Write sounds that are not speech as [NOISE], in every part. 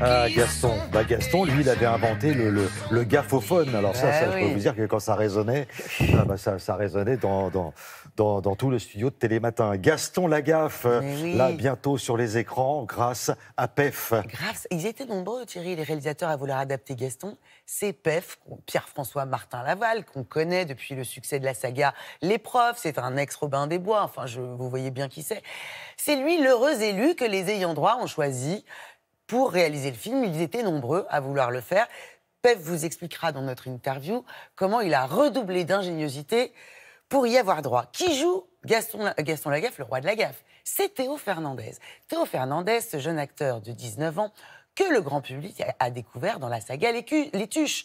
Ah, Gaston. Bah, Gaston, lui, il avait inventé le, le, le gaffophone. Alors, ça, ah ça je peux vous dire que quand ça résonnait, ah, bah, ça, résonnait dans, dans, dans, tout le studio de Télématin. Gaston Lagaffe, euh, là, bientôt sur les écrans, grâce à PEF. Grâce. Ils étaient nombreux, Thierry, les réalisateurs, à vouloir adapter Gaston. C'est PEF, Pierre-François Martin Laval, qu'on connaît depuis le succès de la saga L'épreuve. C'est un ex-Robin des Bois. Enfin, je, vous voyez bien qui c'est. C'est lui l'heureux élu que les ayants droit ont choisi pour réaliser le film. Ils étaient nombreux à vouloir le faire. Pep vous expliquera dans notre interview comment il a redoublé d'ingéniosité pour y avoir droit. Qui joue Gaston, Gaston Lagaffe, le roi de la gaffe C'est Théo Fernandez. Théo Fernandez, ce jeune acteur de 19 ans, que le grand public a découvert dans la saga Les, Tuches.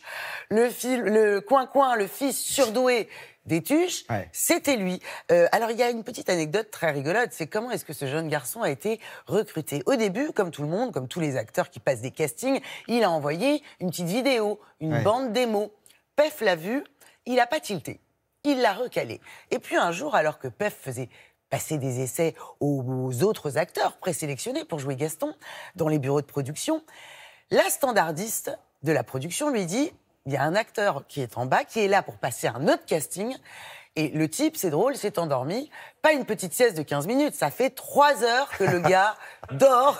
Le, coin-coin, le fils surdoué des Tuches, c'était lui. Euh, alors il y a une petite anecdote très rigolote, c'est comment est-ce que ce jeune garçon a été recruté. Au début, comme tout le monde, comme tous les acteurs qui passent des castings, il a envoyé une petite vidéo, une bande démo. Pef l'a vu, il n'a pas tilté. Il l'a recalé. Et puis un jour, alors que Pef faisait passer des essais aux autres acteurs présélectionnés pour jouer Gaston dans les bureaux de production. La standardiste de la production lui dit il y a un acteur qui est en bas, qui est là pour passer un autre casting. Et le type, c'est drôle, s'est endormi pas une petite sieste de 15 minutes, ça fait 3 heures que le gars [LAUGHS] dort.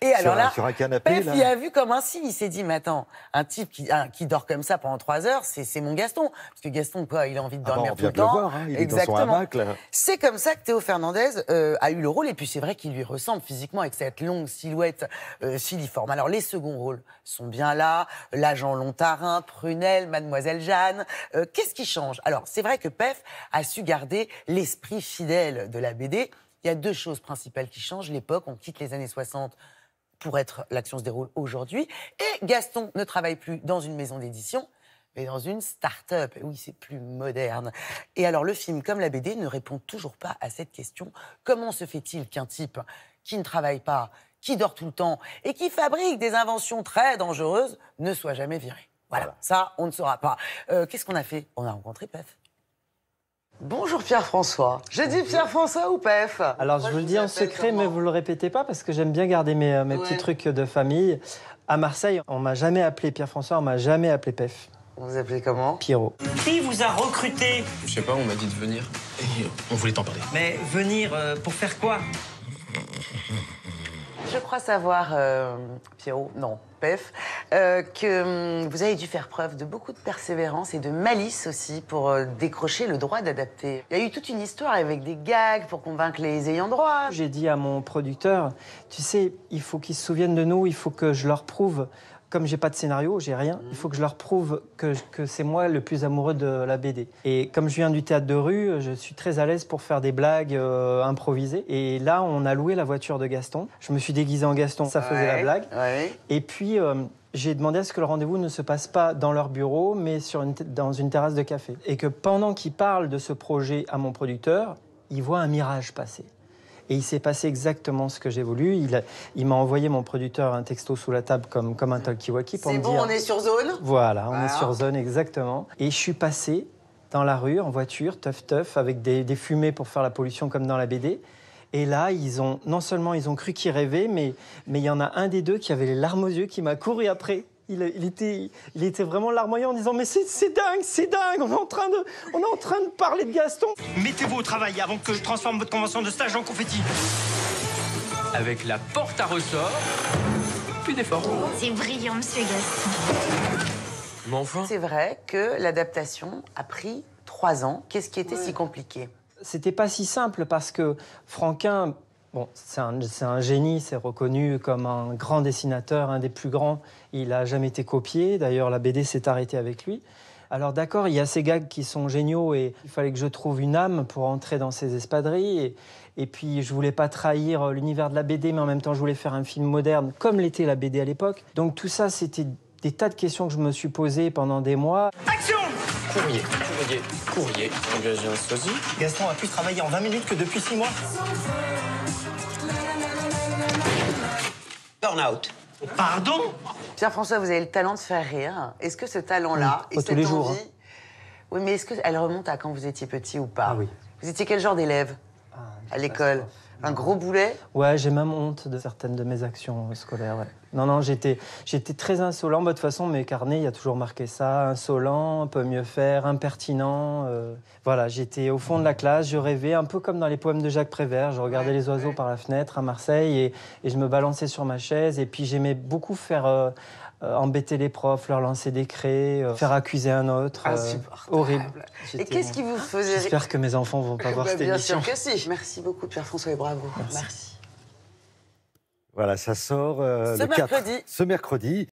Et alors là, Peff il a vu comme un signe. Il s'est dit, mais attends, un type qui, qui dort comme ça pendant 3 heures, c'est mon Gaston. Parce que Gaston, quoi, il a envie de ah bah, dormir tout le temps. Hein, Exactement. C'est comme ça que Théo Fernandez euh, a eu le rôle. Et puis c'est vrai qu'il lui ressemble physiquement avec cette longue silhouette euh, Alors les seconds rôles sont bien là. L'agent Lontarin, Prunelle, Mademoiselle Jeanne. Euh, qu'est-ce qui change Alors c'est vrai que Pef a su garder l'esprit fidèle de la BD, il y a deux choses principales qui changent. L'époque, on quitte les années 60 pour être l'action se déroule aujourd'hui. Et Gaston ne travaille plus dans une maison d'édition, mais dans une start-up. Oui, c'est plus moderne. Et alors le film, comme la BD, ne répond toujours pas à cette question. Comment se fait-il qu'un type qui ne travaille pas, qui dort tout le temps et qui fabrique des inventions très dangereuses ne soit jamais viré voilà. ça, on ne saura pas. Euh, qu'est-ce qu'on a fait On a rencontré Pef. Bonjour Pierre-François. J'ai dit Pierre-François ou PEF Alors je vous le dis en secret, mais vous le répétez pas parce que j'aime bien garder mes, euh, mes petits trucs de famille. À Marseille, on m'a jamais appelé Pierre-François, on m'a jamais appelé PEF. On vous appelait comment Pierrot. Qui vous a recruté Je sais pas, on m'a dit de venir. Et on voulait t'en parler. Mais venir euh, pour faire quoi Je crois savoir, euh, Pierrot, non, PEF, euh, que hum, vous avez dû faire preuve de beaucoup de persévérance et de malice aussi pour euh, décrocher le droit d'adapter. Il y a eu toute une histoire avec des gags pour convaincre les ayants droit. J'ai dit à mon producteur, tu sais, il faut qu'ils se souviennent de nous, il faut que je leur prouve comme j'ai pas de scénario, j'ai rien, il faut que je leur prouve que, c'est moi le plus amoureux de la BD. Et comme je viens du théâtre de rue, je suis très à l'aise pour faire des blagues euh, improvisées. Et là, on a loué la voiture de Gaston. Je me suis déguisé en Gaston, ça faisait la blague. Et puis. Euh, j'ai demandé à ce que le rendez-vous ne se passe pas dans leur bureau, mais sur dans une terrasse de café. Et que pendant qu'ils parlent de ce projet à mon producteur, ils voient un mirage passer. Et il s'est passé exactement ce que j'ai voulu. Il, m'a envoyé mon producteur un texto sous la table comme, comme un talkie-walkie pour me dire... C'est bon, on est sur zone Voilà, on est sur zone, exactement. Et je suis passé dans la rue, en voiture, teuf teuf, avec des, fumées pour faire la pollution comme dans la BD. Et là, ils ont non seulement ils ont cru qu'ils rêvaient, mais mais il y en a un des deux qui avait les larmes aux yeux qui m'a couru après il, était, il était vraiment larmoyant en disant Mais c'est dingue, c'est dingue, on est, en train de, on est en train de parler de Gaston. Mettez-vous au travail avant que je transforme votre convention de stage en confetti. Avec la porte à ressort, plus d'effort. C'est brillant, monsieur Gaston. Mais enfin. C'est vrai que l'adaptation a pris trois ans. Qu'est-ce qui était si compliqué C'était pas si simple parce que Franquin Bon, c'est un, génie, c'est reconnu comme un grand dessinateur, un des plus grands. Il n'a jamais été copié, d'ailleurs la BD s'est arrêtée avec lui. Alors d'accord, il y a ces gags qui sont géniaux et il fallait que je trouve une âme pour entrer dans ces espadrilles. Et, et puis je voulais pas trahir l'univers de la BD, mais en même temps je voulais faire un film moderne comme l'était la BD à l'époque. Donc tout ça, c'était des tas de questions que je me suis posées pendant des mois. Action Courrier, courrier, courrier. Engagé un sosie. Gaston a plus travaillé en 20 minutes que depuis 6 mois. Burnout. Pardon Pierre-François, vous avez le talent de faire rire. Est-ce que ce talent-là est les Jours, hein. Oui, mais est-ce qu'elle remonte à quand vous étiez petit ou pas ah, oui. Vous étiez quel genre d'élève ah, à l'école un gros boulet. Ouais, j'ai même honte de certaines de mes actions scolaires. Non, non, j'étais, j'étais très insolent. Bah, de toute façon, mes carnets, il y a toujours marqué ça insolent, peu mieux faire, impertinent. Euh, voilà, j'étais au fond de la classe, je rêvais, un peu comme dans les poèmes de Jacques Prévert. Je regardais les oiseaux par la fenêtre à Marseille et, je me balançais sur ma chaise. Et puis, j'aimais beaucoup faire. Euh, euh, embêter les profs, leur lancer des euh, faire accuser un autre. Ah, euh, horrible. Et qu'est-ce qui vous faisait J'espère que mes enfants vont pas [LAUGHS] voir bah, cette bien Merci beaucoup Pierre-François et bravo. Merci. Voilà, ça sort euh, le mercredi. ce mercredi.